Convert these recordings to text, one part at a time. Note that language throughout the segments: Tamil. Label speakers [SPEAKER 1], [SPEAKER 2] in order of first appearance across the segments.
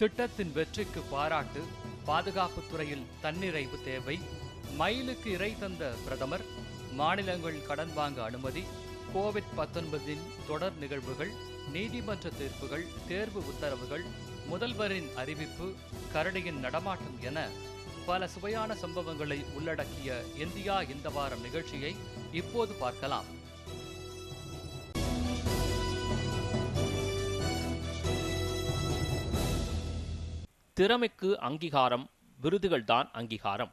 [SPEAKER 1] திட்டத்தின் வெற்றிக்கு பாராட்டு பாதுகாப்பு துறையில் தன்னிறைவு தேவை மயிலுக்கு இறை தந்த பிரதமர் மாநிலங்கள் கடன் வாங்க அனுமதி கோவிட் பத்தொன்பதின் தொடர் நிகழ்வுகள் நீதிமன்ற தீர்ப்புகள் தேர்வு உத்தரவுகள் முதல்வரின் அறிவிப்பு கரடியின் நடமாட்டம் என பல சுவையான சம்பவங்களை உள்ளடக்கிய இந்தியா இந்த வாரம் நிகழ்ச்சியை இப்போது பார்க்கலாம்
[SPEAKER 2] திறமைக்கு அங்கீகாரம் விருதுகள் தான் அங்கீகாரம்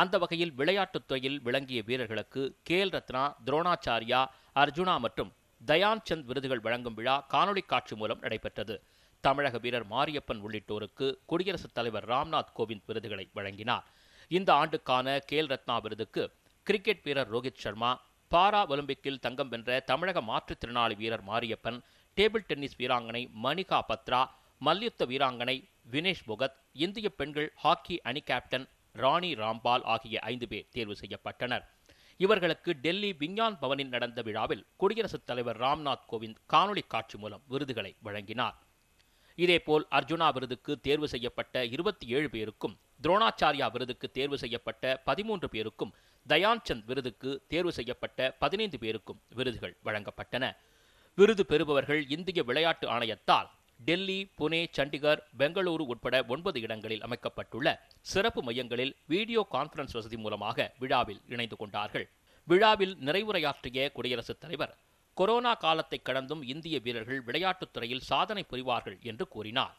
[SPEAKER 2] அந்த வகையில் விளையாட்டுத் துறையில் விளங்கிய வீரர்களுக்கு கேல் ரத்னா துரோணாச்சாரியா அர்ஜுனா மற்றும் தயான் சந்த் விருதுகள் வழங்கும் விழா காணொலி காட்சி மூலம் நடைபெற்றது தமிழக வீரர் மாரியப்பன் உள்ளிட்டோருக்கு குடியரசுத் தலைவர் ராம்நாத் கோவிந்த் விருதுகளை வழங்கினார் இந்த ஆண்டுக்கான கேல் ரத்னா விருதுக்கு கிரிக்கெட் வீரர் ரோஹித் சர்மா பாரா ஒலிம்பிக்கில் தங்கம் வென்ற தமிழக மாற்றுத்திறனாளி வீரர் மாரியப்பன் டேபிள் டென்னிஸ் வீராங்கனை மணிகா பத்ரா மல்யுத்த வீராங்கனை வினேஷ் பொகத் இந்திய பெண்கள் ஹாக்கி அணி கேப்டன் ராணி ராம்பால் ஆகிய ஐந்து பேர் தேர்வு செய்யப்பட்டனர் இவர்களுக்கு டெல்லி விஞ்ஞான் பவனில் நடந்த விழாவில் குடியரசுத் தலைவர் ராம்நாத் கோவிந்த் காணொலி காட்சி மூலம் விருதுகளை வழங்கினார் இதேபோல் அர்ஜுனா விருதுக்கு தேர்வு செய்யப்பட்ட இருபத்தி ஏழு பேருக்கும் துரோணாச்சாரியா விருதுக்கு தேர்வு செய்யப்பட்ட பதிமூன்று பேருக்கும் தயான் சந்த் விருதுக்கு தேர்வு செய்யப்பட்ட பதினைந்து பேருக்கும் விருதுகள் வழங்கப்பட்டன விருது பெறுபவர்கள் இந்திய விளையாட்டு ஆணையத்தால் டெல்லி புனே சண்டிகர் பெங்களூரு உட்பட ஒன்பது இடங்களில் அமைக்கப்பட்டுள்ள சிறப்பு மையங்களில் வீடியோ கான்பரன்ஸ் வசதி மூலமாக விழாவில் இணைந்து கொண்டார்கள் விழாவில் நிறைவுரையாற்றிய குடியரசுத் தலைவர் கொரோனா காலத்தை கடந்தும் இந்திய வீரர்கள் விளையாட்டுத் துறையில் சாதனை புரிவார்கள் என்று கூறினார்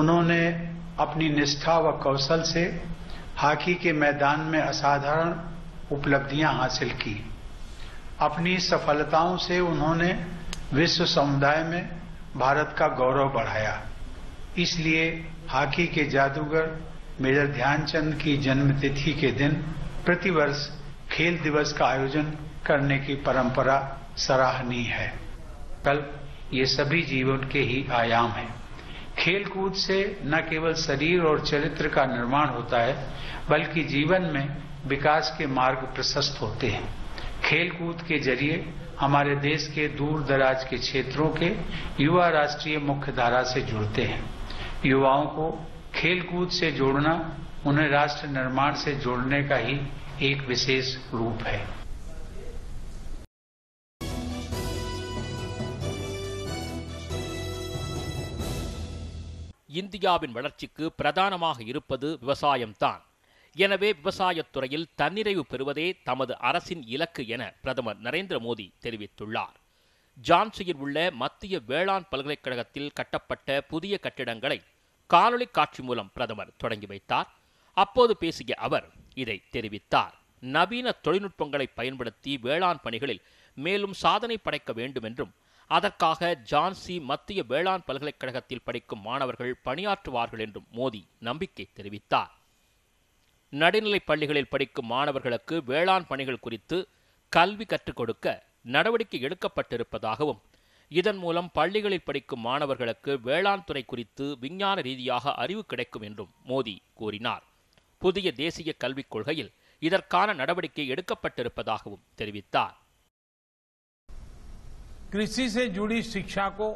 [SPEAKER 3] उन्होंने अपनी निष्ठा व कौशल से हॉकी के मैदान में असाधारण उपलब्धियां हासिल की अपनी सफलताओं से उन्होंने विश्व समुदाय में भारत का गौरव बढ़ाया इसलिए हॉकी के जादूगर मेजर ध्यानचंद की जन्मतिथि के दिन प्रतिवर्ष खेल दिवस का आयोजन करने की परंपरा सराहनीय है कल ये सभी जीवन के ही आयाम खेल खेलकूद से न केवल शरीर और चरित्र का निर्माण होता है बल्कि जीवन में विकास के मार्ग प्रशस्त होते हैं खेलकूद के जरिए हमारे देश के दूर दराज के क्षेत्रों के युवा राष्ट्रीय मुख्य धारा से जुड़ते हैं युवाओं को खेलकूद से जोड़ना उन्हें राष्ट्र निर्माण से जोड़ने का ही एक विशेष रूप है
[SPEAKER 2] இந்தியாவின் வளர்ச்சிக்கு பிரதானமாக இருப்பது விவசாயம்தான் எனவே விவசாயத்துறையில் தன்னிறைவு பெறுவதே தமது அரசின் இலக்கு என பிரதமர் நரேந்திர மோடி தெரிவித்துள்ளார் ஜான்சியில் உள்ள மத்திய வேளாண் பல்கலைக்கழகத்தில் கட்டப்பட்ட புதிய கட்டிடங்களை காணொலி காட்சி மூலம் பிரதமர் தொடங்கி வைத்தார் அப்போது பேசிய அவர் இதை தெரிவித்தார் நவீன தொழில்நுட்பங்களை பயன்படுத்தி வேளாண் பணிகளில் மேலும் சாதனை படைக்க வேண்டும் என்றும் அதற்காக ஜான்சி மத்திய வேளாண் பல்கலைக்கழகத்தில் படிக்கும் மாணவர்கள் பணியாற்றுவார்கள் என்றும் மோடி நம்பிக்கை தெரிவித்தார் நடுநிலைப் பள்ளிகளில் படிக்கும் மாணவர்களுக்கு வேளாண் பணிகள் குறித்து கல்வி கற்றுக் கொடுக்க நடவடிக்கை எடுக்கப்பட்டிருப்பதாகவும் இதன் மூலம் பள்ளிகளில் படிக்கும் மாணவர்களுக்கு வேளாண் துறை குறித்து விஞ்ஞான ரீதியாக அறிவு கிடைக்கும் என்றும் மோடி கூறினார் புதிய தேசிய கல்விக் கொள்கையில் இதற்கான நடவடிக்கை எடுக்கப்பட்டிருப்பதாகவும் தெரிவித்தார்
[SPEAKER 4] कृषि से जुड़ी शिक्षा को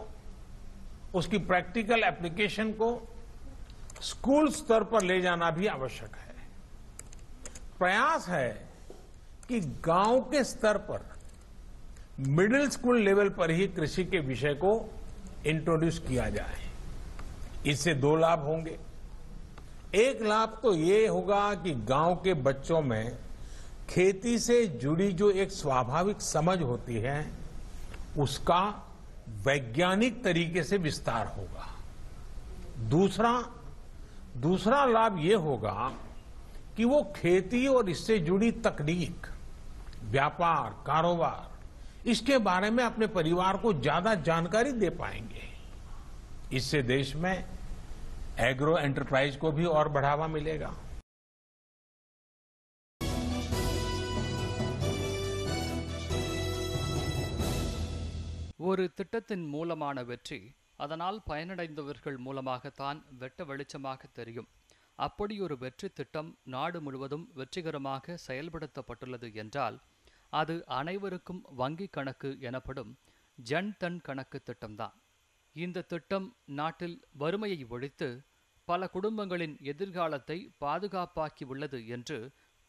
[SPEAKER 4] उसकी प्रैक्टिकल एप्लीकेशन को स्कूल स्तर पर ले जाना भी आवश्यक है प्रयास है कि गांव के स्तर पर मिडिल स्कूल लेवल पर ही कृषि के विषय को इंट्रोड्यूस किया जाए इससे दो लाभ होंगे एक लाभ तो ये होगा कि गांव के बच्चों में खेती से जुड़ी जो एक स्वाभाविक समझ होती है उसका वैज्ञानिक तरीके से विस्तार होगा दूसरा दूसरा लाभ ये होगा कि वो खेती और इससे जुड़ी तकनीक व्यापार कारोबार इसके बारे में अपने परिवार को ज्यादा जानकारी दे पाएंगे इससे देश में एग्रो एंटरप्राइज को भी और बढ़ावा मिलेगा
[SPEAKER 1] ஒரு திட்டத்தின் மூலமான வெற்றி அதனால் பயனடைந்தவர்கள் மூலமாகத்தான் வெட்ட வெளிச்சமாக தெரியும் அப்படியொரு வெற்றி திட்டம் நாடு முழுவதும் வெற்றிகரமாக செயல்படுத்தப்பட்டுள்ளது என்றால் அது அனைவருக்கும் வங்கிக் கணக்கு எனப்படும் ஜன்தன் கணக்கு திட்டம்தான் இந்த திட்டம் நாட்டில் வறுமையை ஒழித்து பல குடும்பங்களின் எதிர்காலத்தை பாதுகாப்பாக்கி உள்ளது என்று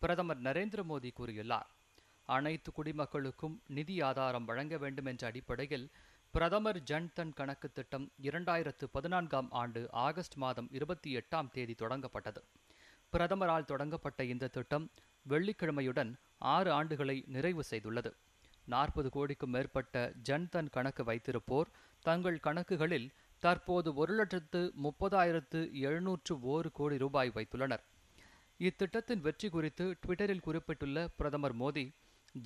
[SPEAKER 1] பிரதமர் நரேந்திர மோடி கூறியுள்ளார் அனைத்து குடிமக்களுக்கும் நிதி ஆதாரம் வழங்க வேண்டும் என்ற அடிப்படையில் பிரதமர் ஜன்தன் கணக்கு திட்டம் இரண்டாயிரத்து பதினான்காம் ஆண்டு ஆகஸ்ட் மாதம் இருபத்தி எட்டாம் தேதி தொடங்கப்பட்டது பிரதமரால் தொடங்கப்பட்ட இந்த திட்டம் வெள்ளிக்கிழமையுடன் ஆறு ஆண்டுகளை நிறைவு செய்துள்ளது நாற்பது கோடிக்கும் மேற்பட்ட ஜன்தன் கணக்கு வைத்திருப்போர் தங்கள் கணக்குகளில் தற்போது ஒரு லட்சத்து முப்பதாயிரத்து எழுநூற்று ஓரு கோடி ரூபாய் வைத்துள்ளனர் இத்திட்டத்தின் வெற்றி குறித்து ட்விட்டரில் குறிப்பிட்டுள்ள பிரதமர் மோடி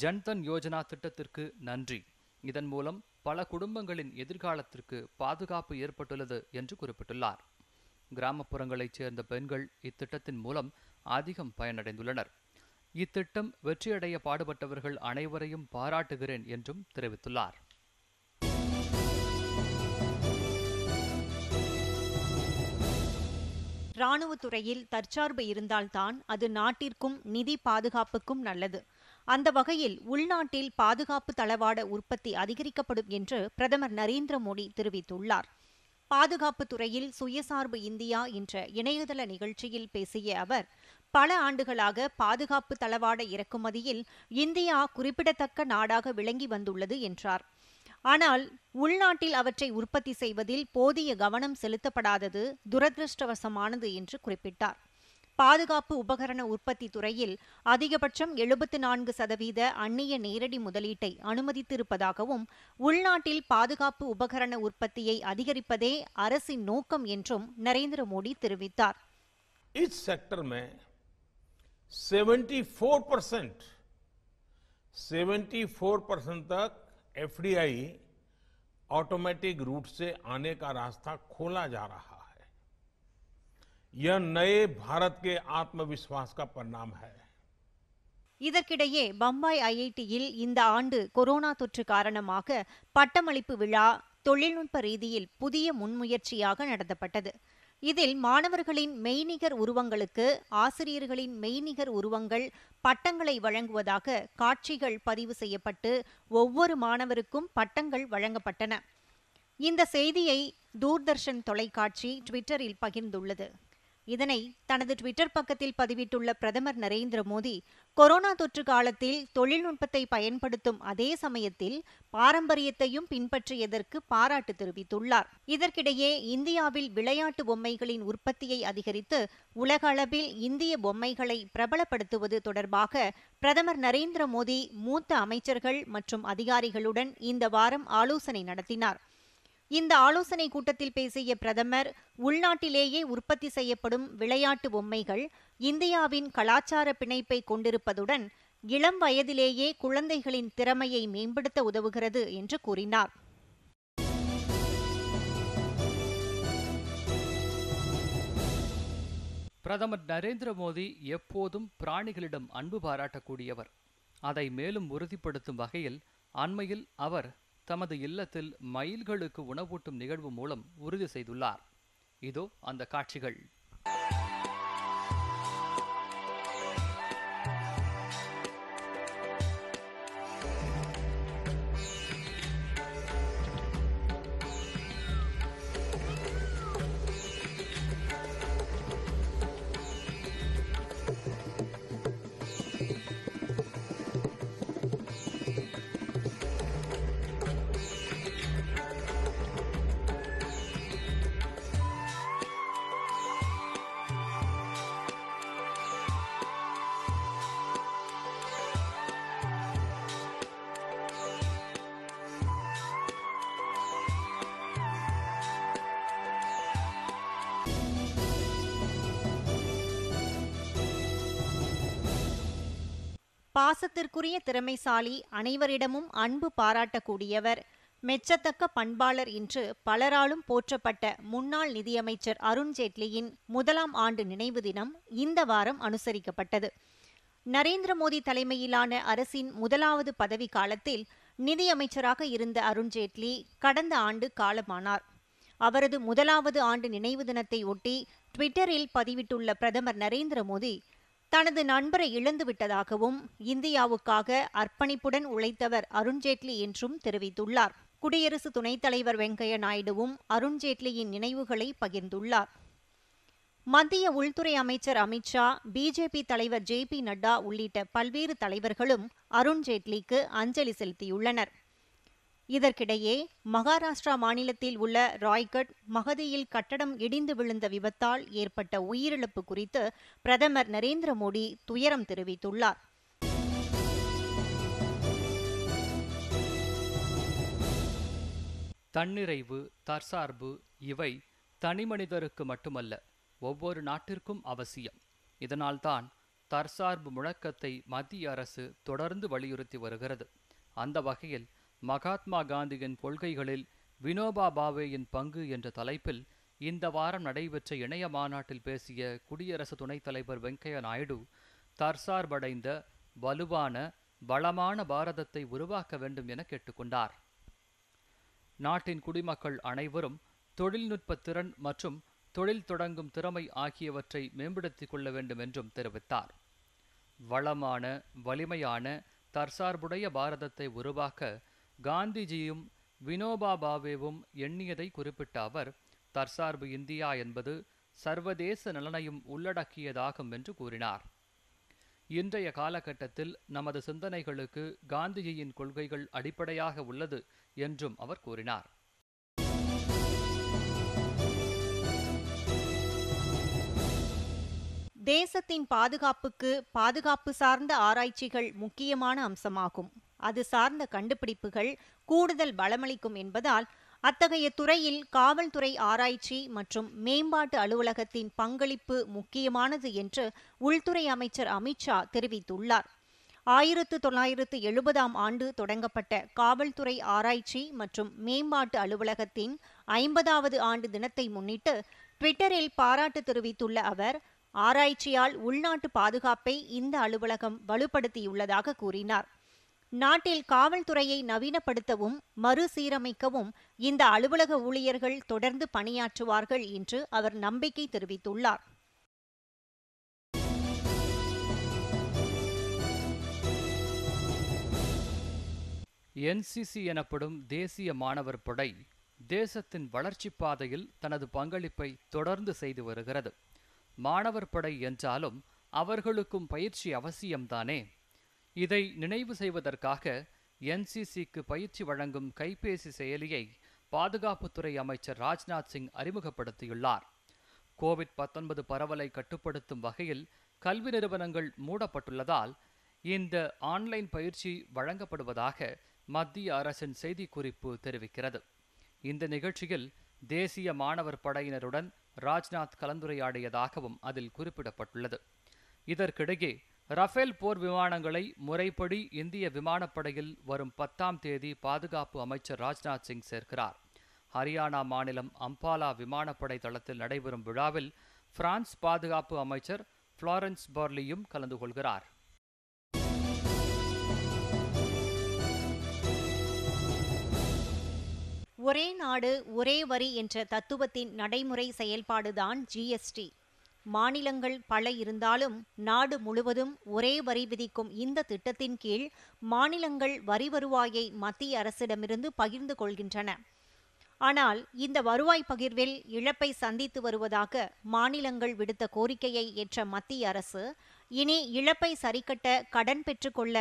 [SPEAKER 1] ஜன்தன் யோஜனா திட்டத்திற்கு நன்றி இதன் மூலம் பல குடும்பங்களின் எதிர்காலத்திற்கு பாதுகாப்பு ஏற்பட்டுள்ளது என்று குறிப்பிட்டுள்ளார் கிராமப்புறங்களைச் சேர்ந்த பெண்கள் இத்திட்டத்தின் மூலம் அதிகம் பயனடைந்துள்ளனர் இத்திட்டம் வெற்றியடைய பாடுபட்டவர்கள் அனைவரையும் பாராட்டுகிறேன் என்றும் தெரிவித்துள்ளார்
[SPEAKER 5] இராணுவத்துறையில் தற்சார்பு இருந்தால்தான் அது நாட்டிற்கும் நிதி பாதுகாப்புக்கும் நல்லது அந்த வகையில் உள்நாட்டில் பாதுகாப்பு தளவாட உற்பத்தி அதிகரிக்கப்படும் என்று பிரதமர் நரேந்திர மோடி தெரிவித்துள்ளார் பாதுகாப்பு துறையில் சுயசார்பு இந்தியா என்ற இணையதள நிகழ்ச்சியில் பேசிய அவர் பல ஆண்டுகளாக பாதுகாப்பு தளவாட இறக்குமதியில் இந்தியா குறிப்பிடத்தக்க நாடாக விளங்கி வந்துள்ளது என்றார் ஆனால் உள்நாட்டில் அவற்றை உற்பத்தி செய்வதில் போதிய கவனம் செலுத்தப்படாதது துரதிருஷ்டவசமானது என்று குறிப்பிட்டார் பாதுகாப்பு உபகரண உற்பத்தி துறையில் அதிகபட்சம் எழுபத்து நான்கு சதவீத அந்நிய நேரடி முதலீட்டை அனுமதித்திருப்பதாகவும் உள்நாட்டில் பாதுகாப்பு உபகரண உற்பத்தியை அதிகரிப்பதே அரசின் நோக்கம் என்றும் நரேந்திர மோடி தெரிவித்தார்
[SPEAKER 4] इस सेक्टर में 74 परसेंट 74 परसेंट तक एफडीआई ऑटोमेटिक रूट से आने का रास्ता खोला जा यह नए भारत के आत्मविश्वास का परिणाम है
[SPEAKER 5] இதற்கிடையே பம்பாய் ஐஐடியில் இந்த ஆண்டு கொரோனா தொற்று காரணமாக பட்டமளிப்பு விழா தொழில்நுட்ப ரீதியில் புதிய முன்முயற்சியாக நடத்தப்பட்டது இதில் மாணவர்களின் மெய்நிகர் உருவங்களுக்கு ஆசிரியர்களின் மெய்நிகர் உருவங்கள் பட்டங்களை வழங்குவதாக காட்சிகள் பதிவு செய்யப்பட்டு ஒவ்வொரு மாணவருக்கும் பட்டங்கள் வழங்கப்பட்டன இந்த செய்தியை தூர்தர்ஷன் தொலைக்காட்சி ட்விட்டரில் பகிர்ந்துள்ளது இதனை தனது ட்விட்டர் பக்கத்தில் பதிவிட்டுள்ள பிரதமர் நரேந்திர மோடி கொரோனா தொற்று காலத்தில் தொழில்நுட்பத்தை பயன்படுத்தும் அதே சமயத்தில் பாரம்பரியத்தையும் பின்பற்றியதற்கு பாராட்டு தெரிவித்துள்ளார் இதற்கிடையே இந்தியாவில் விளையாட்டு பொம்மைகளின் உற்பத்தியை அதிகரித்து உலக அளவில் இந்திய பொம்மைகளை பிரபலப்படுத்துவது தொடர்பாக பிரதமர் நரேந்திர மோடி மூத்த அமைச்சர்கள் மற்றும் அதிகாரிகளுடன் இந்த வாரம் ஆலோசனை நடத்தினார் இந்த ஆலோசனை கூட்டத்தில் பேசிய பிரதமர் உள்நாட்டிலேயே உற்பத்தி செய்யப்படும் விளையாட்டு பொம்மைகள் இந்தியாவின் கலாச்சார பிணைப்பை கொண்டிருப்பதுடன் இளம் வயதிலேயே குழந்தைகளின் திறமையை மேம்படுத்த உதவுகிறது என்று கூறினார்
[SPEAKER 1] பிரதமர் நரேந்திர மோடி எப்போதும் பிராணிகளிடம் அன்பு பாராட்டக்கூடியவர் அதை மேலும் உறுதிப்படுத்தும் வகையில் அண்மையில் அவர் தமது இல்லத்தில் மயில்களுக்கு உணவூட்டும் நிகழ்வு மூலம் உறுதி செய்துள்ளார் இதோ அந்த காட்சிகள்
[SPEAKER 5] பாசத்திற்குரிய திறமைசாலி அனைவரிடமும் அன்பு பாராட்டக்கூடியவர் மெச்சத்தக்க பண்பாளர் என்று பலராலும் போற்றப்பட்ட முன்னாள் நிதியமைச்சர் அருண்ஜேட்லியின் முதலாம் ஆண்டு நினைவு தினம் இந்த வாரம் அனுசரிக்கப்பட்டது நரேந்திர மோடி தலைமையிலான அரசின் முதலாவது பதவி காலத்தில் நிதியமைச்சராக இருந்த அருண்ஜேட்லி கடந்த ஆண்டு காலமானார் அவரது முதலாவது ஆண்டு நினைவு தினத்தை ஒட்டி ட்விட்டரில் பதிவிட்டுள்ள பிரதமர் நரேந்திர மோடி தனது நண்பரை இழந்துவிட்டதாகவும் இந்தியாவுக்காக அர்ப்பணிப்புடன் உழைத்தவர் அருண்ஜேட்லி என்றும் தெரிவித்துள்ளார் குடியரசு துணைத் தலைவர் வெங்கையா நாயுடுவும் அருண்ஜேட்லியின் நினைவுகளை பகிர்ந்துள்ளார் மத்திய உள்துறை அமைச்சர் அமித்ஷா பிஜேபி தலைவர் ஜே பி நட்டா உள்ளிட்ட பல்வேறு தலைவர்களும் அருண்ஜேட்லிக்கு அஞ்சலி செலுத்தியுள்ளனர் இதற்கிடையே மகாராஷ்டிரா மாநிலத்தில் உள்ள ராய்கட் மகதியில் கட்டடம் இடிந்து விழுந்த விபத்தால் ஏற்பட்ட உயிரிழப்பு குறித்து பிரதமர் நரேந்திர மோடி துயரம் தெரிவித்துள்ளார்
[SPEAKER 1] தன்னிறைவு தற்சார்பு இவை தனிமனிதருக்கு மட்டுமல்ல ஒவ்வொரு நாட்டிற்கும் அவசியம் இதனால்தான் தற்சார்பு முழக்கத்தை மத்திய அரசு தொடர்ந்து வலியுறுத்தி வருகிறது அந்த வகையில் மகாத்மா காந்தியின் கொள்கைகளில் வினோபா பாவேயின் பங்கு என்ற தலைப்பில் இந்த வாரம் நடைபெற்ற இணைய மாநாட்டில் பேசிய குடியரசு துணைத் தலைவர் வெங்கையா நாயுடு தற்சார்படைந்த வலுவான வளமான பாரதத்தை உருவாக்க வேண்டும் என கேட்டுக்கொண்டார் நாட்டின் குடிமக்கள் அனைவரும் தொழில்நுட்ப திறன் மற்றும் தொழில் தொடங்கும் திறமை ஆகியவற்றை மேம்படுத்திக் கொள்ள வேண்டும் என்றும் தெரிவித்தார் வளமான வலிமையான தற்சார்புடைய பாரதத்தை உருவாக்க காந்திஜியும் வினோபா பாவேவும் எண்ணியதை குறிப்பிட்ட அவர் தற்சார்பு இந்தியா என்பது சர்வதேச நலனையும் உள்ளடக்கியதாகும் என்று கூறினார் இன்றைய காலகட்டத்தில் நமது சிந்தனைகளுக்கு காந்திஜியின் கொள்கைகள் அடிப்படையாக உள்ளது என்றும் அவர் கூறினார்
[SPEAKER 5] தேசத்தின் பாதுகாப்புக்கு பாதுகாப்பு சார்ந்த ஆராய்ச்சிகள் முக்கியமான அம்சமாகும் அது சார்ந்த கண்டுபிடிப்புகள் கூடுதல் பலமளிக்கும் என்பதால் அத்தகைய துறையில் காவல்துறை ஆராய்ச்சி மற்றும் மேம்பாட்டு அலுவலகத்தின் பங்களிப்பு முக்கியமானது என்று உள்துறை அமைச்சர் அமித்ஷா தெரிவித்துள்ளார் ஆயிரத்து தொள்ளாயிரத்து எழுபதாம் ஆண்டு தொடங்கப்பட்ட காவல்துறை ஆராய்ச்சி மற்றும் மேம்பாட்டு அலுவலகத்தின் ஐம்பதாவது ஆண்டு தினத்தை முன்னிட்டு ட்விட்டரில் பாராட்டு தெரிவித்துள்ள அவர் ஆராய்ச்சியால் உள்நாட்டு பாதுகாப்பை இந்த அலுவலகம் வலுப்படுத்தியுள்ளதாக கூறினார் நாட்டில் காவல்துறையை நவீனப்படுத்தவும் மறுசீரமைக்கவும் இந்த அலுவலக ஊழியர்கள் தொடர்ந்து பணியாற்றுவார்கள் என்று அவர் நம்பிக்கை தெரிவித்துள்ளார்
[SPEAKER 1] என்சிசி எனப்படும் தேசிய மாணவர் படை தேசத்தின் வளர்ச்சி பாதையில் தனது பங்களிப்பை தொடர்ந்து செய்து வருகிறது மாணவர் படை என்றாலும் அவர்களுக்கும் பயிற்சி அவசியம்தானே இதை நினைவு செய்வதற்காக என்சிசிக்கு பயிற்சி வழங்கும் கைபேசி செயலியை பாதுகாப்புத்துறை அமைச்சர் ராஜ்நாத் சிங் அறிமுகப்படுத்தியுள்ளார் கோவிட் பத்தொன்பது பரவலை கட்டுப்படுத்தும் வகையில் கல்வி நிறுவனங்கள் மூடப்பட்டுள்ளதால் இந்த ஆன்லைன் பயிற்சி வழங்கப்படுவதாக மத்திய அரசின் செய்திக்குறிப்பு தெரிவிக்கிறது இந்த நிகழ்ச்சியில் தேசிய மாணவர் படையினருடன் ராஜ்நாத் கலந்துரையாடியதாகவும் அதில் குறிப்பிடப்பட்டுள்ளது இதற்கிடையே ரஃபேல் போர் விமானங்களை முறைப்படி இந்திய விமானப்படையில் வரும் பத்தாம் தேதி பாதுகாப்பு அமைச்சர் ராஜ்நாத் சிங் சேர்க்கிறார் ஹரியானா மாநிலம் அம்பாலா விமானப்படை தளத்தில் நடைபெறும் விழாவில் பிரான்ஸ் பாதுகாப்பு அமைச்சர் ஃப்ளாரன்ஸ் பர்லியும் கலந்து கொள்கிறார்
[SPEAKER 5] ஒரே நாடு ஒரே வரி என்ற தத்துவத்தின் நடைமுறை செயல்பாடுதான் ஜிஎஸ்டி மாநிலங்கள் பல இருந்தாலும் நாடு முழுவதும் ஒரே வரி விதிக்கும் இந்த திட்டத்தின் கீழ் மாநிலங்கள் வரி வருவாயை மத்திய அரசிடமிருந்து பகிர்ந்து கொள்கின்றன ஆனால் இந்த வருவாய் பகிர்வில் இழப்பை சந்தித்து வருவதாக மாநிலங்கள் விடுத்த கோரிக்கையை ஏற்ற மத்திய அரசு இனி இழப்பை சரிக்கட்ட கடன் பெற்றுக்கொள்ள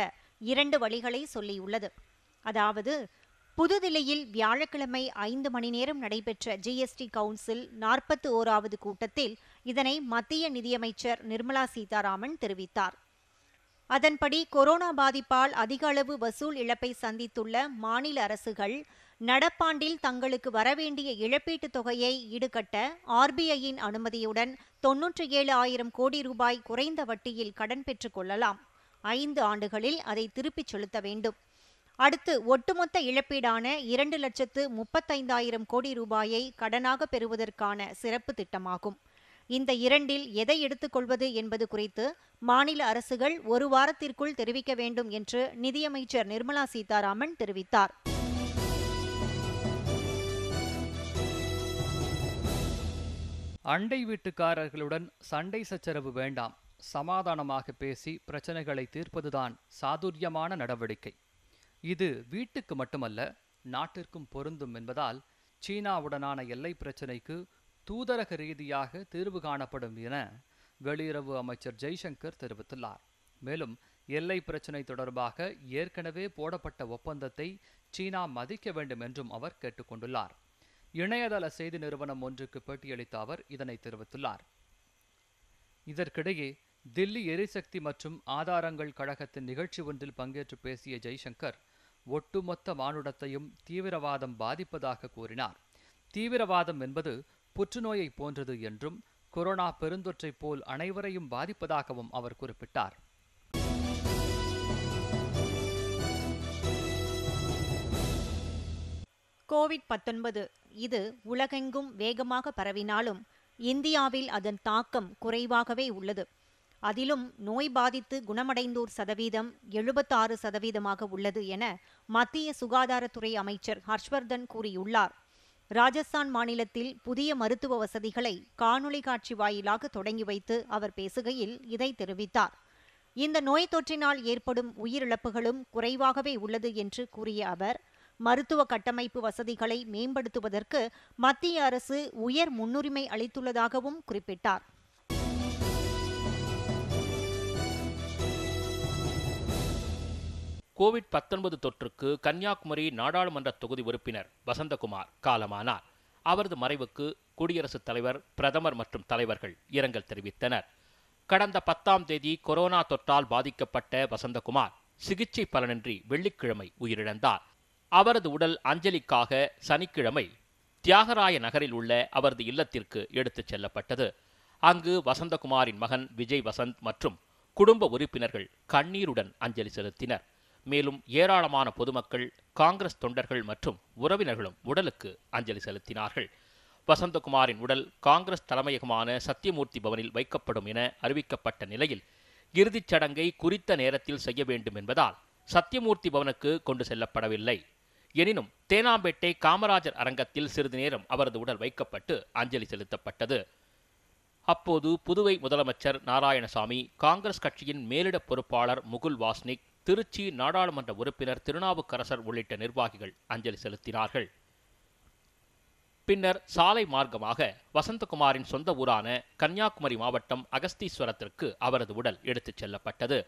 [SPEAKER 5] இரண்டு வழிகளை சொல்லியுள்ளது அதாவது புதுதில்லியில் வியாழக்கிழமை ஐந்து மணி நேரம் நடைபெற்ற ஜிஎஸ்டி கவுன்சில் நாற்பத்தி ஓராவது கூட்டத்தில் இதனை மத்திய நிதியமைச்சர் நிர்மலா சீதாராமன் தெரிவித்தார் அதன்படி கொரோனா பாதிப்பால் அதிக அளவு வசூல் இழப்பை சந்தித்துள்ள மாநில அரசுகள் நடப்பாண்டில் தங்களுக்கு வரவேண்டிய இழப்பீட்டுத் தொகையை ஈடுகட்ட ஆர்பிஐயின் அனுமதியுடன் தொன்னூற்றி ஏழு ஆயிரம் கோடி ரூபாய் குறைந்த வட்டியில் கடன் பெற்றுக் கொள்ளலாம் ஐந்து ஆண்டுகளில் அதை திருப்பிச் செலுத்த வேண்டும் அடுத்து ஒட்டுமொத்த இழப்பீடான இரண்டு லட்சத்து முப்பத்தைந்தாயிரம் கோடி ரூபாயை கடனாக பெறுவதற்கான சிறப்பு திட்டமாகும் இந்த இரண்டில் எதை எடுத்துக்கொள்வது என்பது குறித்து மாநில அரசுகள் ஒரு வாரத்திற்குள் தெரிவிக்க வேண்டும் என்று நிதியமைச்சர் நிர்மலா சீதாராமன் தெரிவித்தார்
[SPEAKER 1] அண்டை வீட்டுக்காரர்களுடன் சண்டை சச்சரவு வேண்டாம் சமாதானமாக பேசி பிரச்சனைகளை தீர்ப்பதுதான் சாதுரியமான நடவடிக்கை இது வீட்டுக்கு மட்டுமல்ல நாட்டிற்கும் பொருந்தும் என்பதால் சீனாவுடனான எல்லை பிரச்சினைக்கு தூதரக ரீதியாக தீர்வு காணப்படும் என வெளியுறவு அமைச்சர் ஜெய்சங்கர் தெரிவித்துள்ளார் மேலும் எல்லை பிரச்சினை தொடர்பாக ஏற்கனவே போடப்பட்ட ஒப்பந்தத்தை சீனா மதிக்க வேண்டும் என்றும் அவர் கேட்டுக்கொண்டுள்ளார் இணையதள செய்தி நிறுவனம் ஒன்றுக்கு பேட்டியளித்த அவர் இதனை தெரிவித்துள்ளார் இதற்கிடையே தில்லி எரிசக்தி மற்றும் ஆதாரங்கள் கழகத்தின் நிகழ்ச்சி ஒன்றில் பங்கேற்று பேசிய ஜெய்சங்கர் ஒட்டுமொத்த மானுடத்தையும் தீவிரவாதம் பாதிப்பதாக கூறினார் தீவிரவாதம் என்பது புற்றுநோயை போன்றது என்றும் கொரோனா பெருந்தொற்றை போல் அனைவரையும் பாதிப்பதாகவும் அவர் குறிப்பிட்டார்
[SPEAKER 5] கோவிட் பத்தொன்பது இது உலகெங்கும் வேகமாக பரவினாலும் இந்தியாவில் அதன் தாக்கம் குறைவாகவே உள்ளது அதிலும் நோய் பாதித்து குணமடைந்தோர் சதவீதம் எழுபத்தாறு சதவீதமாக உள்ளது என மத்திய சுகாதாரத்துறை அமைச்சர் ஹர்ஷ்வர்தன் கூறியுள்ளார் ராஜஸ்தான் மாநிலத்தில் புதிய மருத்துவ வசதிகளை காணொலி காட்சி வாயிலாக தொடங்கி வைத்து அவர் பேசுகையில் இதை தெரிவித்தார் இந்த நோய் தொற்றினால் ஏற்படும் உயிரிழப்புகளும் குறைவாகவே உள்ளது என்று கூறிய அவர் மருத்துவ கட்டமைப்பு வசதிகளை மேம்படுத்துவதற்கு மத்திய அரசு உயர் முன்னுரிமை அளித்துள்ளதாகவும் குறிப்பிட்டார்
[SPEAKER 2] கோவிட் பத்தொன்பது தொற்றுக்கு கன்னியாகுமரி நாடாளுமன்ற தொகுதி உறுப்பினர் வசந்தகுமார் காலமானார் அவரது மறைவுக்கு குடியரசுத் தலைவர் பிரதமர் மற்றும் தலைவர்கள் இரங்கல் தெரிவித்தனர் கடந்த பத்தாம் தேதி கொரோனா தொற்றால் பாதிக்கப்பட்ட வசந்தகுமார் சிகிச்சை பலனின்றி வெள்ளிக்கிழமை உயிரிழந்தார் அவரது உடல் அஞ்சலிக்காக சனிக்கிழமை தியாகராய நகரில் உள்ள அவரது இல்லத்திற்கு எடுத்துச் செல்லப்பட்டது அங்கு வசந்தகுமாரின் மகன் விஜய் வசந்த் மற்றும் குடும்ப உறுப்பினர்கள் கண்ணீருடன் அஞ்சலி செலுத்தினர் மேலும் ஏராளமான பொதுமக்கள் காங்கிரஸ் தொண்டர்கள் மற்றும் உறவினர்களும் உடலுக்கு அஞ்சலி செலுத்தினார்கள் வசந்தகுமாரின் உடல் காங்கிரஸ் தலைமையகமான சத்தியமூர்த்தி பவனில் வைக்கப்படும் என அறிவிக்கப்பட்ட நிலையில் இறுதிச் சடங்கை குறித்த நேரத்தில் செய்ய வேண்டும் என்பதால் சத்தியமூர்த்தி பவனுக்கு கொண்டு செல்லப்படவில்லை எனினும் தேனாம்பேட்டை காமராஜர் அரங்கத்தில் சிறிது நேரம் அவரது உடல் வைக்கப்பட்டு அஞ்சலி செலுத்தப்பட்டது அப்போது புதுவை முதலமைச்சர் நாராயணசாமி காங்கிரஸ் கட்சியின் மேலிட பொறுப்பாளர் முகுல் வாஸ்னிக் திருச்சி நாடாளுமன்ற உறுப்பினர் திருநாவுக்கரசர் உள்ளிட்ட நிர்வாகிகள் அஞ்சலி செலுத்தினார்கள் பின்னர் சாலை மார்க்கமாக வசந்தகுமாரின் சொந்த ஊரான கன்னியாகுமரி மாவட்டம் அகஸ்தீஸ்வரத்திற்கு அவரது உடல் எடுத்துச் செல்லப்பட்டது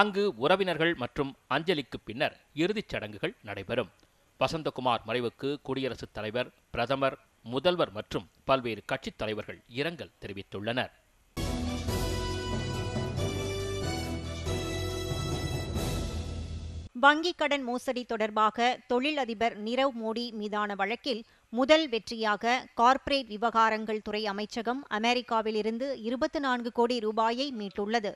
[SPEAKER 2] அங்கு உறவினர்கள் மற்றும் அஞ்சலிக்கு பின்னர் இறுதிச் சடங்குகள் நடைபெறும் வசந்தகுமார் மறைவுக்கு குடியரசுத் தலைவர் பிரதமர் முதல்வர் மற்றும் பல்வேறு கட்சித் தலைவர்கள் இரங்கல் தெரிவித்துள்ளனர்
[SPEAKER 5] வங்கிக் கடன் மோசடி தொடர்பாக தொழிலதிபர் நிரவ் மோடி மீதான வழக்கில் முதல் வெற்றியாக கார்ப்பரேட் விவகாரங்கள் துறை அமைச்சகம் அமெரிக்காவிலிருந்து இருபத்தி நான்கு கோடி ரூபாயை மீட்டுள்ளது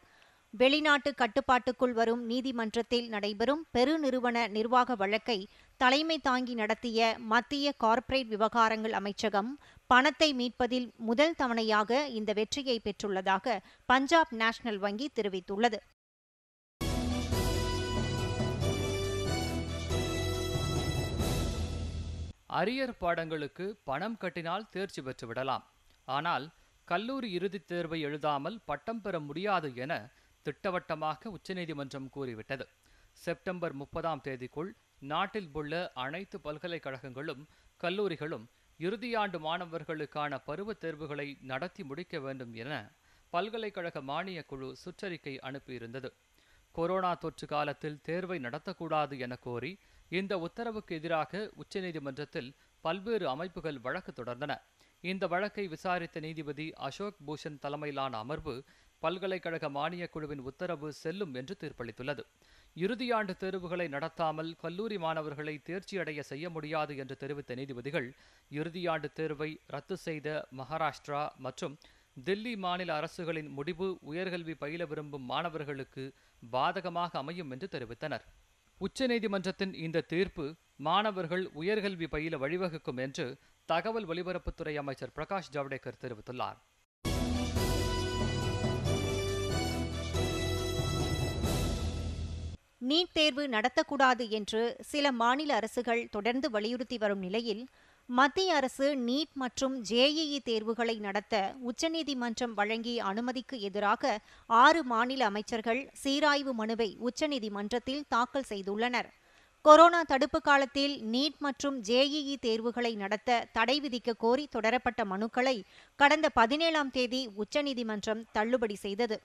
[SPEAKER 5] வெளிநாட்டு கட்டுப்பாட்டுக்குள் வரும் நீதிமன்றத்தில் நடைபெறும் பெருநிறுவன நிர்வாக வழக்கை தலைமை தாங்கி நடத்திய மத்திய கார்ப்பரேட் விவகாரங்கள் அமைச்சகம் பணத்தை மீட்பதில் முதல் தவணையாக இந்த வெற்றியை பெற்றுள்ளதாக பஞ்சாப் நேஷனல் வங்கி தெரிவித்துள்ளது
[SPEAKER 1] அரியர் பாடங்களுக்கு பணம் கட்டினால் தேர்ச்சி பெற்றுவிடலாம் ஆனால் கல்லூரி இறுதித் தேர்வை எழுதாமல் பட்டம் பெற முடியாது என திட்டவட்டமாக உச்சநீதிமன்றம் கூறிவிட்டது செப்டம்பர் முப்பதாம் தேதிக்குள் நாட்டில் உள்ள அனைத்து பல்கலைக்கழகங்களும் கல்லூரிகளும் இறுதியாண்டு மாணவர்களுக்கான பருவத் தேர்வுகளை நடத்தி முடிக்க வேண்டும் என பல்கலைக்கழக மானிய குழு சுற்றறிக்கை அனுப்பியிருந்தது கொரோனா தொற்று காலத்தில் தேர்வை நடத்தக்கூடாது என கோரி இந்த உத்தரவுக்கு எதிராக உச்சநீதிமன்றத்தில் பல்வேறு அமைப்புகள் வழக்கு தொடர்ந்தன இந்த வழக்கை விசாரித்த நீதிபதி அசோக் பூஷன் தலைமையிலான அமர்வு பல்கலைக்கழக மானியக் குழுவின் உத்தரவு செல்லும் என்று தீர்ப்பளித்துள்ளது இறுதியாண்டு தேர்வுகளை நடத்தாமல் கல்லூரி மாணவர்களை தேர்ச்சியடைய செய்ய முடியாது என்று தெரிவித்த நீதிபதிகள் இறுதியாண்டு தேர்வை ரத்து செய்த மகாராஷ்டிரா மற்றும் தில்லி மாநில அரசுகளின் முடிவு உயர்கல்வி பயில விரும்பும் மாணவர்களுக்கு பாதகமாக அமையும் என்று தெரிவித்தனர் உச்சநீதிமன்றத்தின் இந்த தீர்ப்பு மாணவர்கள் உயர்கல்வி பயில வழிவகுக்கும் என்று தகவல் ஒலிபரப்புத்துறை அமைச்சர் பிரகாஷ் ஜவடேகர் தெரிவித்துள்ளார்
[SPEAKER 5] நீட் தேர்வு நடத்தக்கூடாது என்று சில மாநில அரசுகள் தொடர்ந்து வலியுறுத்தி வரும் நிலையில் மத்திய அரசு நீட் மற்றும் ஜேஇஇ தேர்வுகளை நடத்த உச்சநீதிமன்றம் வழங்கிய அனுமதிக்கு எதிராக ஆறு மாநில அமைச்சர்கள் சீராய்வு மனுவை உச்சநீதிமன்றத்தில் தாக்கல் செய்துள்ளனர் கொரோனா தடுப்பு காலத்தில் நீட் மற்றும் ஜேஇஇ தேர்வுகளை நடத்த தடை விதிக்க கோரி தொடரப்பட்ட மனுக்களை கடந்த பதினேழாம் தேதி உச்சநீதிமன்றம் தள்ளுபடி செய்தது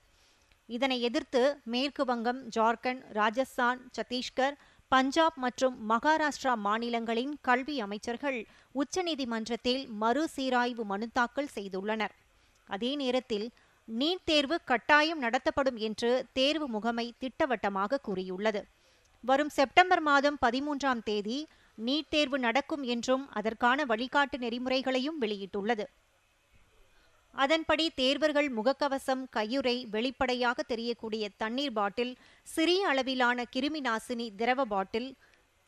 [SPEAKER 5] இதனை எதிர்த்து மேற்கு வங்கம் ஜார்க்கண்ட் ராஜஸ்தான் சத்தீஸ்கர் பஞ்சாப் மற்றும் மகாராஷ்டிரா மாநிலங்களின் கல்வி அமைச்சர்கள் உச்சநீதிமன்றத்தில் சீராய்வு மனு தாக்கல் செய்துள்ளனர் அதே நேரத்தில் நீட் தேர்வு கட்டாயம் நடத்தப்படும் என்று தேர்வு முகமை திட்டவட்டமாக கூறியுள்ளது வரும் செப்டம்பர் மாதம் பதிமூன்றாம் தேதி நீட் தேர்வு நடக்கும் என்றும் அதற்கான வழிகாட்டு நெறிமுறைகளையும் வெளியிட்டுள்ளது அதன்படி தேர்வர்கள் முகக்கவசம் கையுறை வெளிப்படையாக தெரியக்கூடிய தண்ணீர் பாட்டில் சிறிய அளவிலான கிருமி நாசினி திரவ பாட்டில்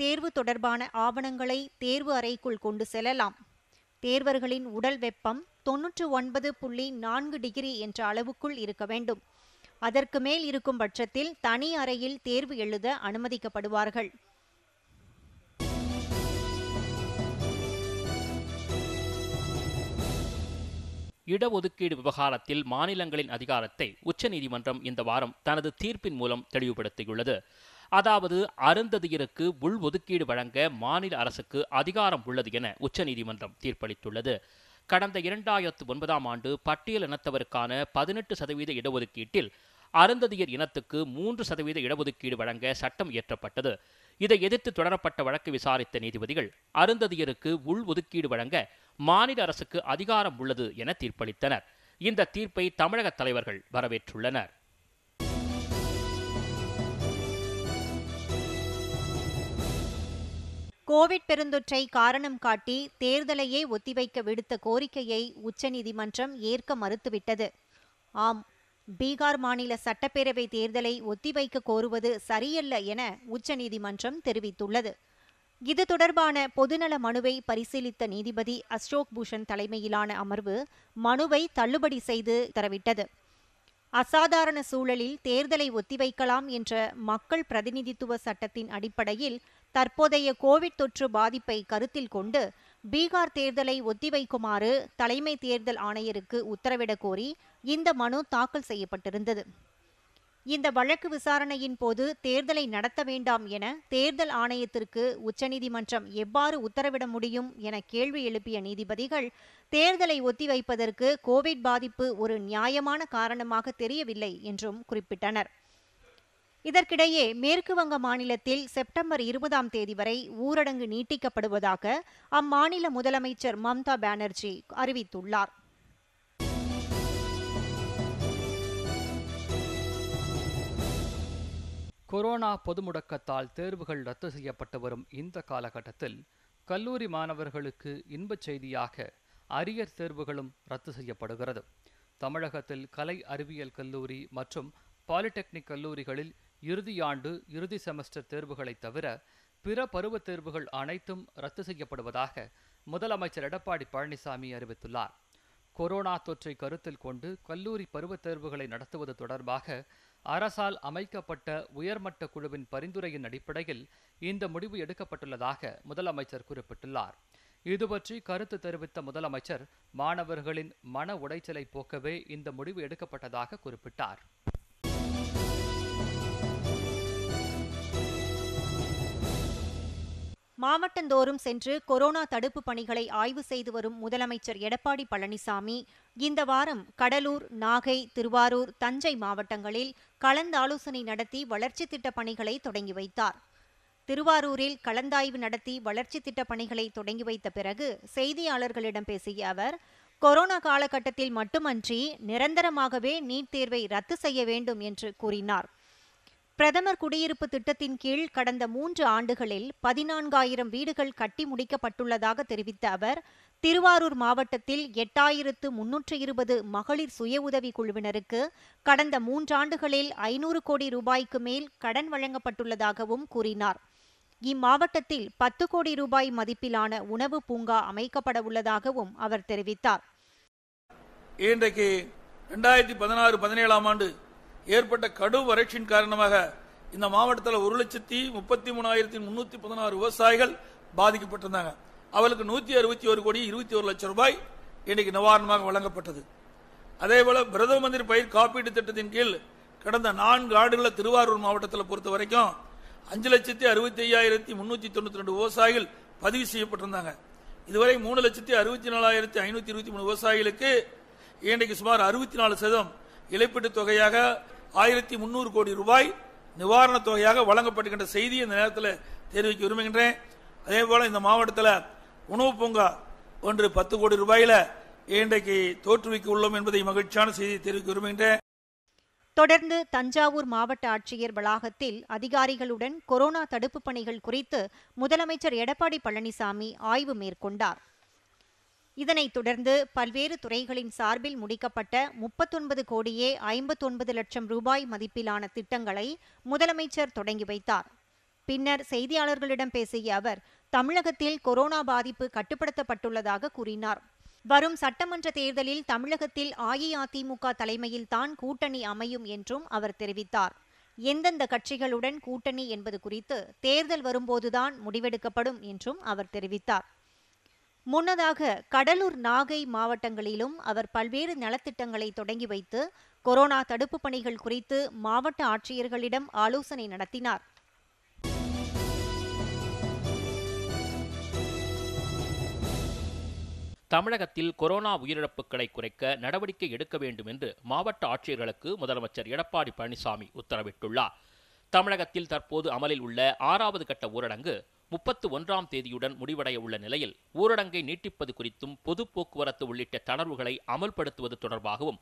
[SPEAKER 5] தேர்வு தொடர்பான ஆவணங்களை தேர்வு அறைக்குள் கொண்டு செல்லலாம் தேர்வர்களின் உடல் வெப்பம் தொன்னூற்று ஒன்பது புள்ளி நான்கு டிகிரி என்ற அளவுக்குள் இருக்க வேண்டும் அதற்கு மேல் இருக்கும் பட்சத்தில் தனி அறையில் தேர்வு எழுத அனுமதிக்கப்படுவார்கள்
[SPEAKER 2] இடஒதுக்கீடு விவகாரத்தில் மாநிலங்களின் அதிகாரத்தை உச்சநீதிமன்றம் இந்த வாரம் தனது தீர்ப்பின் மூலம் தெளிவுபடுத்தியுள்ளது அதாவது அருந்ததியருக்கு உள்ஒதுக்கீடு வழங்க மாநில அரசுக்கு அதிகாரம் உள்ளது என உச்சநீதிமன்றம் தீர்ப்பளித்துள்ளது கடந்த இரண்டாயிரத்து ஒன்பதாம் ஆண்டு பட்டியல் இனத்தவருக்கான பதினெட்டு சதவீத இடஒதுக்கீட்டில் அருந்ததியர் இனத்துக்கு மூன்று சதவீத இடஒதுக்கீடு வழங்க சட்டம் இயற்றப்பட்டது இதை எதிர்த்து தொடரப்பட்ட வழக்கு விசாரித்த நீதிபதிகள் அருந்ததியருக்கு உள் ஒதுக்கீடு வழங்க மாநில அரசுக்கு அதிகாரம் உள்ளது என தீர்ப்பளித்தனர் இந்த தீர்ப்பை தமிழக தலைவர்கள் வரவேற்றுள்ளனர்
[SPEAKER 5] கோவிட் பெருந்தொற்றை காரணம் காட்டி தேர்தலையே ஒத்திவைக்க விடுத்த கோரிக்கையை உச்சநீதிமன்றம் ஏற்க மறுத்துவிட்டது ஆம் பீகார் மாநில சட்டப்பேரவை தேர்தலை ஒத்திவைக்க கோருவது சரியல்ல என உச்சநீதிமன்றம் தெரிவித்துள்ளது இது தொடர்பான பொதுநல மனுவை பரிசீலித்த நீதிபதி அசோக் பூஷன் தலைமையிலான அமர்வு மனுவை தள்ளுபடி செய்து தரவிட்டது அசாதாரண சூழலில் தேர்தலை ஒத்திவைக்கலாம் என்ற மக்கள் பிரதிநிதித்துவ சட்டத்தின் அடிப்படையில் தற்போதைய கோவிட் தொற்று பாதிப்பை கருத்தில் கொண்டு பீகார் தேர்தலை ஒத்திவைக்குமாறு தலைமை தேர்தல் ஆணையருக்கு உத்தரவிடக் கோரி இந்த மனு தாக்கல் செய்யப்பட்டிருந்தது இந்த வழக்கு விசாரணையின் போது தேர்தலை நடத்த வேண்டாம் என தேர்தல் ஆணையத்திற்கு உச்சநீதிமன்றம் எவ்வாறு உத்தரவிட முடியும் என கேள்வி எழுப்பிய நீதிபதிகள் தேர்தலை ஒத்திவைப்பதற்கு கோவிட் பாதிப்பு ஒரு நியாயமான காரணமாக தெரியவில்லை என்றும் குறிப்பிட்டனர் இதற்கிடையே மேற்கு வங்க மாநிலத்தில் செப்டம்பர் இருபதாம் தேதி வரை ஊரடங்கு நீட்டிக்கப்படுவதாக அம்மாநில முதலமைச்சர் மம்தா பானர்ஜி அறிவித்துள்ளார்
[SPEAKER 1] கொரோனா பொது முடக்கத்தால் தேர்வுகள் ரத்து செய்யப்பட்டு வரும் இந்த காலகட்டத்தில் கல்லூரி மாணவர்களுக்கு இன்பச் செய்தியாக அரியர் தேர்வுகளும் ரத்து செய்யப்படுகிறது தமிழகத்தில் கலை அறிவியல் கல்லூரி மற்றும் பாலிடெக்னிக் கல்லூரிகளில் இறுதியாண்டு இறுதி செமஸ்டர் தேர்வுகளை தவிர பிற பருவத் தேர்வுகள் அனைத்தும் ரத்து செய்யப்படுவதாக முதலமைச்சர் எடப்பாடி பழனிசாமி அறிவித்துள்ளார் கொரோனா தொற்றை கருத்தில் கொண்டு கல்லூரி பருவத் தேர்வுகளை நடத்துவது தொடர்பாக அரசால் அமைக்கப்பட்ட உயர்மட்ட குழுவின் பரிந்துரையின் அடிப்படையில் இந்த முடிவு எடுக்கப்பட்டுள்ளதாக முதலமைச்சர் குறிப்பிட்டுள்ளார் இதுபற்றி கருத்து தெரிவித்த முதலமைச்சர் மாணவர்களின் மன உடைச்சலை போக்கவே இந்த முடிவு எடுக்கப்பட்டதாக குறிப்பிட்டார்
[SPEAKER 5] மாவட்டந்தோறும் சென்று கொரோனா தடுப்பு பணிகளை ஆய்வு செய்து வரும் முதலமைச்சர் எடப்பாடி பழனிசாமி இந்த வாரம் கடலூர் நாகை திருவாரூர் தஞ்சை மாவட்டங்களில் கலந்தாலோசனை நடத்தி வளர்ச்சி திட்டப் பணிகளை தொடங்கி வைத்தார் திருவாரூரில் கலந்தாய்வு நடத்தி வளர்ச்சி திட்டப் பணிகளை தொடங்கி வைத்த பிறகு செய்தியாளர்களிடம் பேசிய அவர் கொரோனா காலகட்டத்தில் மட்டுமன்றி நிரந்தரமாகவே நீட் தேர்வை ரத்து செய்ய வேண்டும் என்று கூறினார் பிரதமர் குடியிருப்பு திட்டத்தின் கீழ் கடந்த மூன்று ஆண்டுகளில் பதினான்காயிரம் வீடுகள் கட்டி முடிக்கப்பட்டுள்ளதாக தெரிவித்த அவர் திருவாரூர் மாவட்டத்தில் எட்டாயிரத்து முன்னூற்று இருபது மகளிர் சுய உதவி குழுவினருக்கு கடந்த மூன்றாண்டுகளில் ஐநூறு கோடி ரூபாய்க்கு மேல் கடன் வழங்கப்பட்டுள்ளதாகவும் கூறினார் இம்மாவட்டத்தில் பத்து கோடி ரூபாய் மதிப்பிலான உணவு பூங்கா அமைக்கப்பட உள்ளதாகவும் அவர் தெரிவித்தார்
[SPEAKER 4] இன்றைக்கு இரண்டாயிரத்தி பதினாறு பதினேழாம் ஆண்டு ஏற்பட்ட கடும் வறட்சியின் காரணமாக இந்த மாவட்டத்தில் ஒரு லட்சத்தி முப்பத்தி மூணாயிரத்தி முன்னூத்தி பதினாறு விவசாயிகள் பாதிக்கப்பட்டிருந்தாங்க அவளுக்கு நூத்தி அறுபத்தி ஒரு கோடி இருபத்தி ஒரு லட்சம் ரூபாய் இன்னைக்கு நிவாரணமாக வழங்கப்பட்டது அதே போல பிரதம மந்திரி பயிர் காப்பீட்டு திட்டத்தின் கீழ் கடந்த நான்கு ஆண்டுகளில் திருவாரூர் மாவட்டத்தில் பொறுத்த வரைக்கும் அஞ்சு லட்சத்தி அறுபத்தி ஐயாயிரத்தி முன்னூத்தி தொண்ணூத்தி ரெண்டு விவசாயிகள் பதிவு செய்யப்பட்டிருந்தாங்க இதுவரை மூணு லட்சத்தி அறுபத்தி நாலாயிரத்தி ஐநூத்தி இருபத்தி மூணு விவசாயிகளுக்கு இன்றைக்கு சுமார் அறுபத்தி நாலு சதம் இழப்பீட்டு தொகையாக ஆயிரத்தி முன்னூறு கோடி ரூபாய் நிவாரணத் தொகையாக வழங்கப்படுகின்ற செய்தி இந்த நேரத்தில் தெரிவிக்க விரும்புகின்றேன் அதே போல் இந்த மாவட்டத்தில் உணவு பூங்கா ஒன்று பத்து கோடி ரூபாயில் இன்றைக்கு தோற்றுவிக்க உள்ளோம் என்பதை மகிழ்ச்சியான செய்தியை தெரிவிக்க விரும்புகின்றேன்
[SPEAKER 5] தொடர்ந்து தஞ்சாவூர் மாவட்ட ஆட்சியர் வளாகத்தில் அதிகாரிகளுடன் கொரோனா தடுப்புப் பணிகள் குறித்து முதலமைச்சர் எடப்பாடி பழனிசாமி ஆய்வு மேற்கொண்டார் இதனைத் தொடர்ந்து பல்வேறு துறைகளின் சார்பில் முடிக்கப்பட்ட முப்பத்தொன்பது கோடியே ஐம்பத்தொன்பது லட்சம் ரூபாய் மதிப்பிலான திட்டங்களை முதலமைச்சர் தொடங்கி வைத்தார் பின்னர் செய்தியாளர்களிடம் பேசிய அவர் தமிழகத்தில் கொரோனா பாதிப்பு கட்டுப்படுத்தப்பட்டுள்ளதாக கூறினார் வரும் சட்டமன்ற தேர்தலில் தமிழகத்தில் அஇஅதிமுக தலைமையில்தான் கூட்டணி அமையும் என்றும் அவர் தெரிவித்தார் எந்தெந்த கட்சிகளுடன் கூட்டணி என்பது குறித்து தேர்தல் வரும்போதுதான் முடிவெடுக்கப்படும் என்றும் அவர் தெரிவித்தார் முன்னதாக கடலூர் நாகை மாவட்டங்களிலும் அவர் பல்வேறு நலத்திட்டங்களை தொடங்கி வைத்து கொரோனா தடுப்பு பணிகள் குறித்து மாவட்ட ஆட்சியர்களிடம் ஆலோசனை நடத்தினார்
[SPEAKER 2] தமிழகத்தில் கொரோனா உயிரிழப்புகளை குறைக்க நடவடிக்கை எடுக்க வேண்டும் என்று மாவட்ட ஆட்சியர்களுக்கு முதலமைச்சர் எடப்பாடி பழனிசாமி உத்தரவிட்டுள்ளார் தமிழகத்தில் தற்போது அமலில் உள்ள ஆறாவது கட்ட ஊரடங்கு முப்பத்து ஒன்றாம் தேதியுடன் முடிவடைய உள்ள நிலையில் ஊரடங்கை நீட்டிப்பது குறித்தும் பொது போக்குவரத்து உள்ளிட்ட தளர்வுகளை அமல்படுத்துவது தொடர்பாகவும்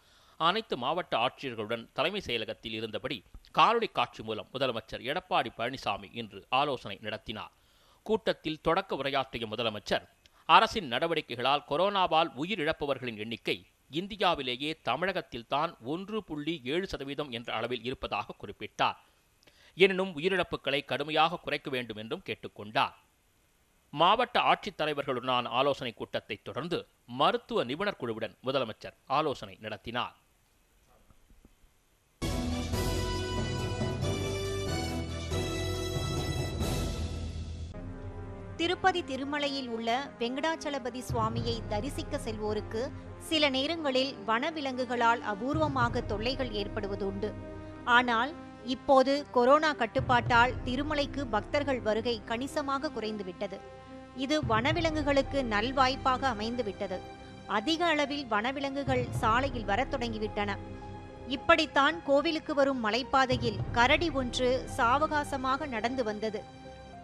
[SPEAKER 2] அனைத்து மாவட்ட ஆட்சியர்களுடன் தலைமை செயலகத்தில் இருந்தபடி காணொலி காட்சி மூலம் முதலமைச்சர் எடப்பாடி பழனிசாமி இன்று ஆலோசனை நடத்தினார் கூட்டத்தில் தொடக்க உரையாற்றிய முதலமைச்சர் அரசின் நடவடிக்கைகளால் கொரோனாவால் உயிரிழப்பவர்களின் எண்ணிக்கை இந்தியாவிலேயே தமிழகத்தில்தான் ஒன்று புள்ளி ஏழு சதவீதம் என்ற அளவில் இருப்பதாக குறிப்பிட்டார் எனினும் உயிரிழப்புகளை கடுமையாக குறைக்க வேண்டும் என்றும் கேட்டுக்கொண்டார் மாவட்ட ஆட்சித்தலைவர்களுடன் ஆலோசனை கூட்டத்தை தொடர்ந்து மருத்துவ நிபுணர் குழுவுடன் முதலமைச்சர் ஆலோசனை நடத்தினார்
[SPEAKER 5] திருப்பதி திருமலையில் உள்ள வெங்கடாச்சலபதி சுவாமியை தரிசிக்க செல்வோருக்கு சில நேரங்களில் வனவிலங்குகளால் அபூர்வமாக தொல்லைகள் ஏற்படுவது உண்டு ஆனால் இப்போது கொரோனா கட்டுப்பாட்டால் திருமலைக்கு பக்தர்கள் வருகை கணிசமாக குறைந்துவிட்டது இது வனவிலங்குகளுக்கு நல்வாய்ப்பாக அமைந்துவிட்டது அதிக அளவில் வனவிலங்குகள் சாலையில் வரத் தொடங்கிவிட்டன இப்படித்தான் கோவிலுக்கு வரும் மலைப்பாதையில் கரடி ஒன்று சாவகாசமாக நடந்து வந்தது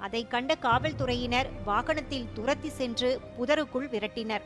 [SPEAKER 5] அதை கண்ட காவல்துறையினர் வாகனத்தில் துரத்தி சென்று புதருக்குள் விரட்டினர்